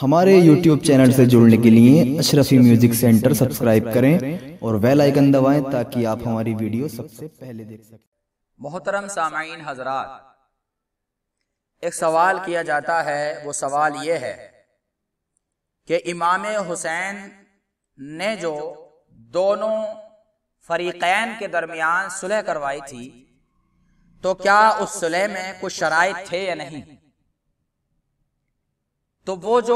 हमारे YouTube channel से जुड़ने के लिए अशरफी म्यूजिक सेंटर सब्सक्राइब करें और वेल आइकन दबाएं ताकि आप हमारी वीडियो सबसे पहले देख सकें मोहतरम सामाइन हजरात एक सवाल किया जाता है वो सवाल ये है कि इमाम हुसैन ने जो दोनों फरीकैन के दरमियान सुलह करवाई थी तो क्या उस सुलह में कुछ शराइ थे या नहीं तो वो जो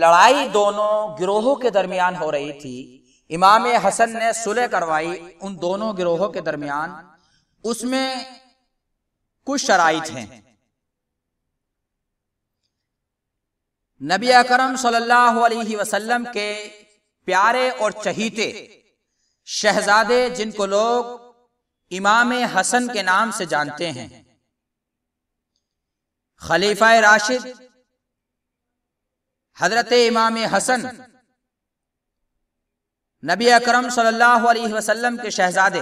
लड़ाई दोनों गिरोहों के दरमियान हो रही थी इमाम हसन ने सुलह करवाई उन दोनों गिरोहों के दरमियान उसमें कुछ शराइ हैं नबी अकरम सल्लल्लाहु अलैहि वसल्लम के प्यारे और चहीते शहजादे जिनको लोग इमाम हसन के नाम से जानते हैं खलीफा राशिद हजरत इमाम हसन नबी अकरम सल्लल्लाहु अलैहि वसल्लम के शहजादे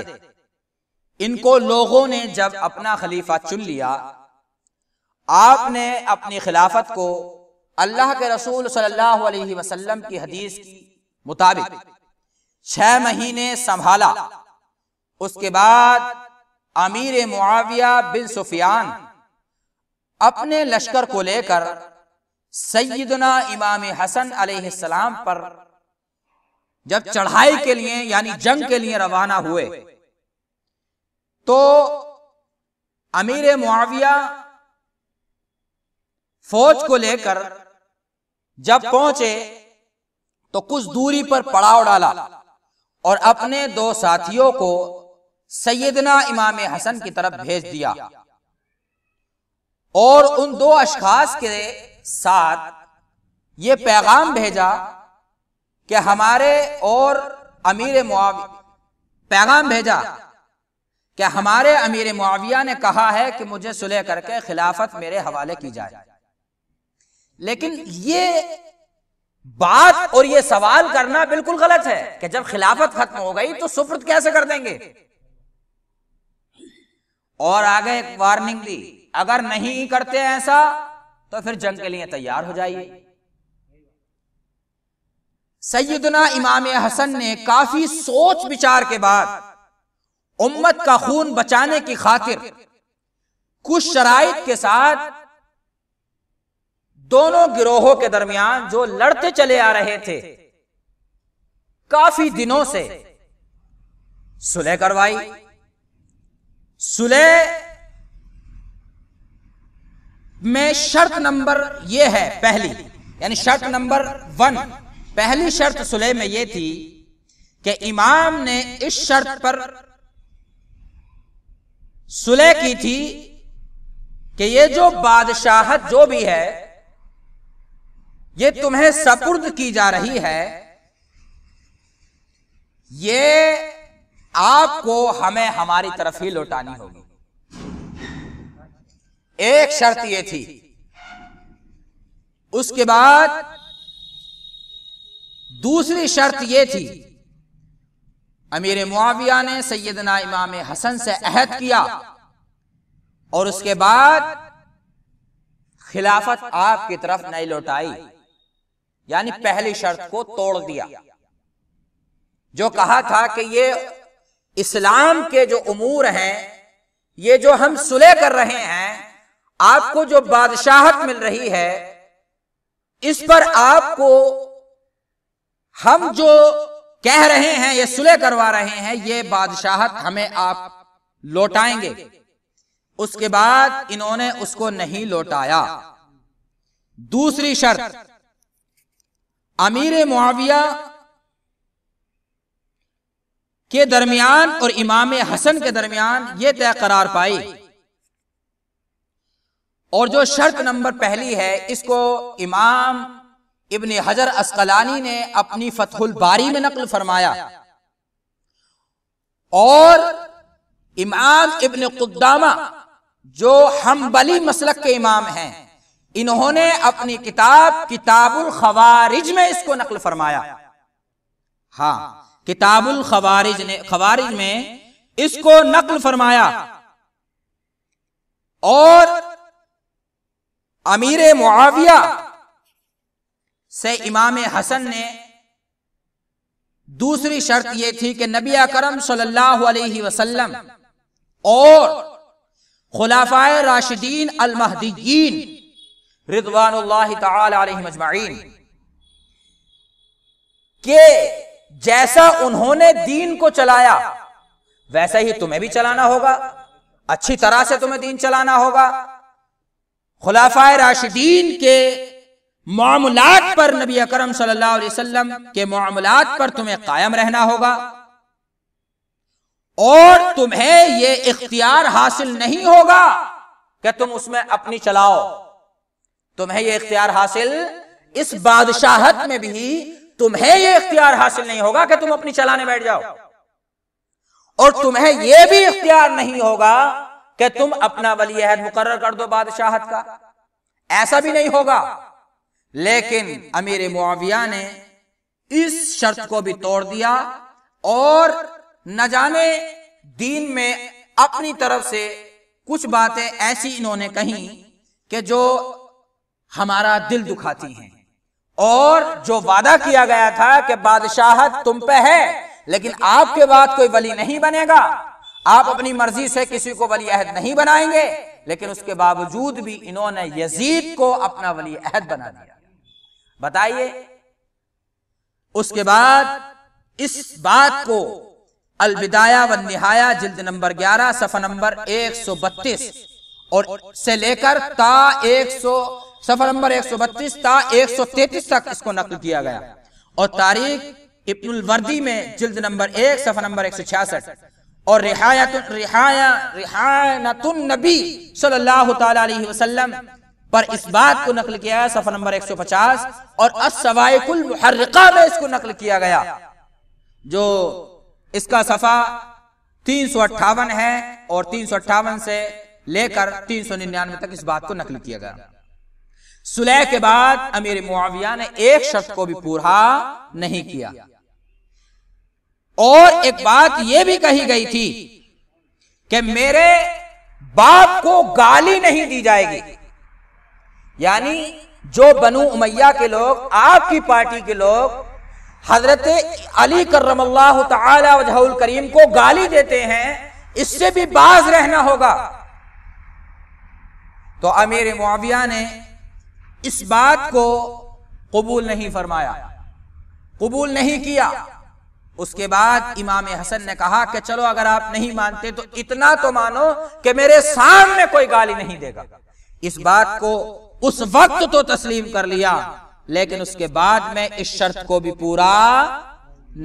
इनको लोगों ने जब अपना खलीफा चुन लिया आपने अपनी खिलाफत को अल्लाह के रसूल सल्लल्लाहु अलैहि वसल्लम की हदीस के मुताबिक छह महीने संभाला उसके बाद अमीर मुआविया बिन सुफियान अपने लश्कर को लेकर सैदना इमाम हसन अलैहिस्सलाम पर जब चढ़ाई के लिए यानी जंग के लिए रवाना हुए तो अमीर मुआविया फौज को लेकर जब पहुंचे तो कुछ दूरी पर पड़ाव डाला और अपने दो साथियों को सैदना इमाम हसन की तरफ भेज दिया और उन दो अशखास के साथ ये पैगाम भेजा कि हमारे और अमीर मुआविया पैगाम भेजा कि हमारे अमीर मुआविया ने कहा है कि मुझे सुलह करके खिलाफत मेरे हवाले की जाए लेकिन ये बात और ये सवाल करना बिल्कुल गलत है कि जब खिलाफत खत्म हो गई तो सुप्रत कैसे कर देंगे और आगे एक वार्निंग दी अगर नहीं करते ऐसा तो फिर जंग के लिए तैयार हो जाइए सैदना इमाम हसन ने काफी सोच विचार के बाद उम्मत का खून बचाने की खातिर कुछ शराइ के साथ दोनों गिरोहों के दरमियान जो लड़ते चले आ रहे थे काफी दिनों से सुलह करवाई सुलह में शर्त नंबर ये है पहली यानी शर्त नंबर वन पहली शर्त सुलह में यह थी कि इमाम ने इस शर्त पर सुलह की थी कि ये जो बादशाहत जो भी है ये तुम्हें सपुर्द की जा रही है ये आपको हमें हमारी तरफ ही लौटानी होगी एक शर्त ये थी उसके बाद दूसरी शर्त ये थी अमीर मुआविया ने सैदना इमाम हसन से अहद किया और उसके बाद खिलाफत आपकी तरफ नहीं लौटाई यानी पहली शर्त को तोड़ दिया जो कहा था कि ये इस्लाम के जो उमूर हैं ये जो हम सुलह कर रहे हैं आपको जो बादशाहत मिल रही है इस पर आपको हम जो कह रहे हैं ये सुलह करवा रहे हैं ये बादशाहत हमें आप लौटाएंगे उसके बाद इन्होंने उसको नहीं लौटाया दूसरी शर्त अमीर मुआविया के दरमियान और इमाम हसन के दरमियान ये तय करार पाई और जो शर्त नंबर पहली है इसको इमाम इबन हजर असकलानी ने अपनी फतहुल बारी में नकल फरमाया और इमाम इबन कुदामा जो बली मसलक के इमाम हैं इन्होंने अपनी किताब किताबुल खवारिज में इसको नकल फरमाया हाँ किताबुल खवारिज ने खवारिज में इसको नकल फरमाया और अमीर मुआविया से इमाम हसन ने दूसरी शर्त यह थी कि नबी करम सल्लल्लाहु अलैहि वसल्लम और खुलाफाए राशिदीन अलमहदीन रिदवान तजमाइन के जैसा उन्होंने दीन को चलाया वैसा ही तुम्हें भी चलाना होगा अच्छी तरह से तुम्हें दीन चलाना होगा खुलाफा राशिदीन के मामलात पर नबी अकरम सल्लल्लाहु अलैहि वसल्लम के मामलात पर तुम्हें कायम रहना होगा और तुम्हें यह इख्तियार हासिल नहीं होगा कि तुम उसमें अपनी चलाओ तुम्हें यह इख्तियार हासिल इस बादशाहत में भी तुम्हें यह इख्तियार हासिल नहीं होगा कि तुम अपनी चलाने बैठ जाओ और तुम्हें यह भी इख्तियार नहीं होगा कि तुम अपना वली अहद मुकर कर दो बादशाहत का ऐसा भी नहीं होगा लेकिन अमीर मुआविया ने इस शर्त को भी तोड़ दिया और न जाने दीन में अपनी तरफ से कुछ बातें ऐसी इन्होंने कही कि जो हमारा दिल दुखाती हैं और जो वादा किया गया था कि बादशाहत तुम पे है लेकिन आपके बाद कोई वली नहीं बनेगा आप अपनी मर्जी से किसी को वली अहद नहीं बनाएंगे लेकिन उसके बावजूद भी इन्होंने यजीद को अपना वली अहद बना दिया बताइए उसके बाद इस बात को अलविदाया व निहाया जिल्द नंबर 11 सफा नंबर 132 और से लेकर ता 100 सफा नंबर 132 ता 133 तक इसको नकल किया गया और तारीख इब्नुल वर्दी में जिल्द नंबर एक सफा नंबर छियासठ और रिहायत रिहाया रिहायत नबी सल्लल्लाहु अलैहि वसल्लम पर इस बात को नकल किया है सफर नंबर 150 और असवाइकुल मुहर्रिका में इसको नकल किया गया जो इसका सफा तीन है और तीन से लेकर तीन सौ निन्यानवे तक इस बात को नकल किया गया सुलह के बाद अमीर मुआविया ने एक शब्द को भी पूरा नहीं किया और एक बात यह भी कही गई थी कि मेरे बाप को गाली नहीं दी जाएगी यानी जो बनु उमैया के लोग आपकी पार्टी के लोग हजरत अली करम तजहुल करीम को गाली देते हैं इससे भी बाज रहना होगा तो अमीर मुआविया ने इस बात को कबूल नहीं फरमाया कबूल नहीं किया उसके बाद इमाम हसन ने कहा कि चलो अगर आप नहीं मानते तो इतना तो मानो कि मेरे सामने कोई गाली नहीं देगा इस बात को उस वक्त तो तस्लीम कर लिया लेकिन उसके बाद में इस शर्त को भी पूरा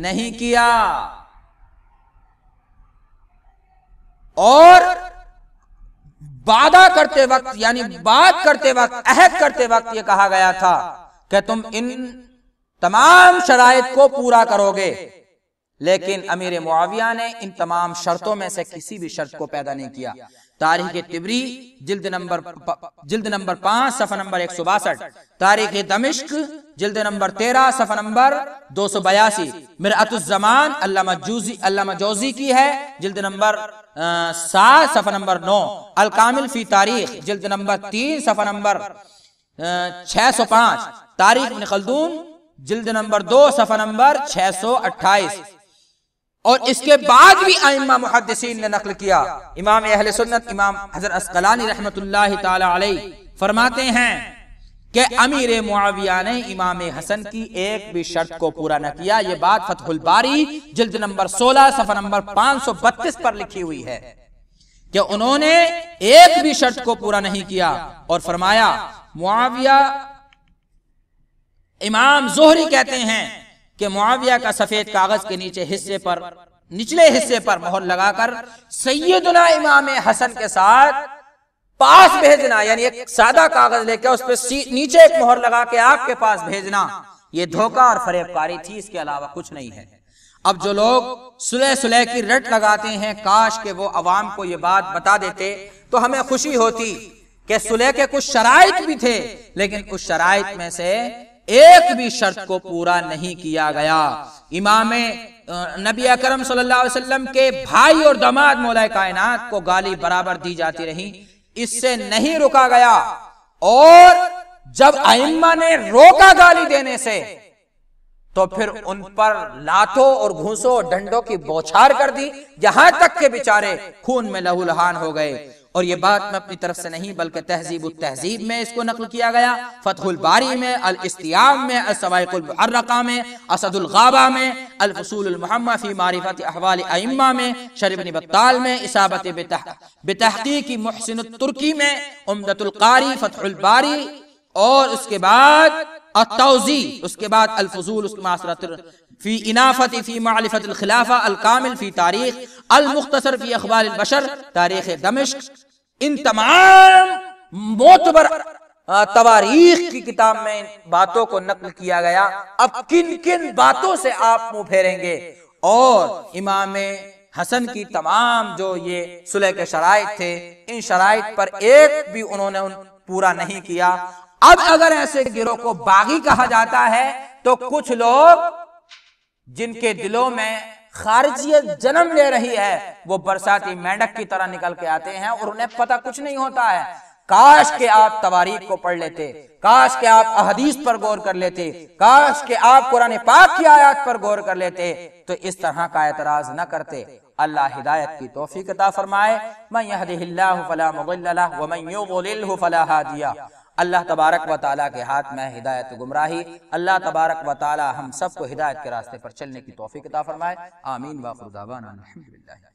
नहीं किया और वादा करते वक्त यानी बात करते वक्त अहद करते वक्त यह कहा गया था कि तुम इन तमाम शराय को पूरा करोगे लेकिन अमीर मुआविया ने इन तमाम शर्तों में से किसी भी शर्त को पैदा नहीं किया तारीख तिबरी जिल्द नंबर जिल्द नंबर पांच सफा नंबर एक सौ बासठ तारीख दमिश्क जिल्द नंबर तेरह सफा नंबर दो सौ बयासी मिरतुलजमान अल्लामा जूजी अल्लामा जोजी की है जिल्द नंबर सात सफा नंबर नौ अलकामिल फी तारीख जिल्द नंबर तीन सफा नंबर छह सौ पांच तारीख खलदून जिल्द नंबर दो सफा नंबर छह सौ अट्ठाईस और इसके बाद भी आइमा मुहदसिन ने नकल किया इमाम अहल सुन्नत इमाम हजर असकलानी रहमत फरमाते हैं कि अमीर मुआविया ने इमाम हसन की एक भी शर्त को पूरा न किया ये बात फतहुल बारी जल्द नंबर 16 सफर नंबर 532 पर लिखी हुई है कि उन्होंने एक भी शर्त को पूरा नहीं किया और फरमाया मुआविया इमाम जोहरी कहते हैं कि मुआविया का सफेद कागज के नीचे हिस्से पर निचले हिस्से पर मोहर लगाकर सैयदना इमाम हसन के साथ पास भेजना यानी एक सादा कागज लेकर उस पर नीचे एक मोहर लगा के आपके पास भेजना यह धोखा और फरेबकारी थी इसके अलावा कुछ नहीं है अब जो लोग सुलह सुलह की रट लगाते हैं काश के वो अवाम को ये बात बता देते तो हमें खुशी होती कि सुलह के कुछ शराइ भी थे लेकिन उस शराइ में से एक भी शर्त को पूरा नहीं किया गया इमाम नबी अकरम सल्लल्लाहु अलैहि वसल्लम के भाई और दमाद मौलाए कायनात को गाली बराबर दी जाती रही इससे नहीं रोका गया और जब आइम्मा ने रोका गाली देने से तो फिर उन पर लातों और घूसों डंडों की बौछार कर दी यहां तक के बेचारे खून में लहूलहान हो गए और ये बात मैं अपनी तरफ से नहीं बल्कि तहजीब तहजीब में इसको नकल किया गया फतहुल बारी में अल इस्तियाब में असवायकुलरका में गाबा में अलफसूल फ़ी मारिफत अहवाल अम्मा में शरीफ बत्ताल में इसाबत बेतहकी महसिन तुर्की में उमदतुल्कारी फतहुल बारी और उसके बाद अतौजी उसके बाद अलफजूल फी इनाफत फी मालिफत खिलाफा अलकामिल फी तारीख अलमुख्तसर फी अखबार बशर तारीख दमिश्क इन तमाम मोतबर तवारीख की किताब में इन बातों को नकल किया गया अब किन किन बातों से आप मुंह फेरेंगे और इमाम हसन की तमाम जो ये सुलह के शराय थे इन शराय पर एक भी उन्होंने उन पूरा नहीं किया अब अगर ऐसे गिरोह को बागी कहा जाता है तो कुछ लोग जिनके दिलों में खारजियत जन्म ले रही है वो बरसाती मेंढक की तरह निकल के आते हैं और उन्हें पता कुछ नहीं होता है काश के आप तवारीख को पढ़ लेते काश के आप अहदीस पर गौर कर लेते काश के आप कुरान पाक की आयत पर गौर कर लेते तो इस तरह का एतराज न करते अल्लाह हिदायत की तोफीकता फरमाए मैं फला मुगल फला हादिया अल्लाह तबारक व ताली के हाथ में हिदायत गुमराही अल्लाह तबारक व ताली हम सबको हिदायत के रास्ते पर चलने की तोफ़ी किता फरमाए आमीन वाखुरदावाना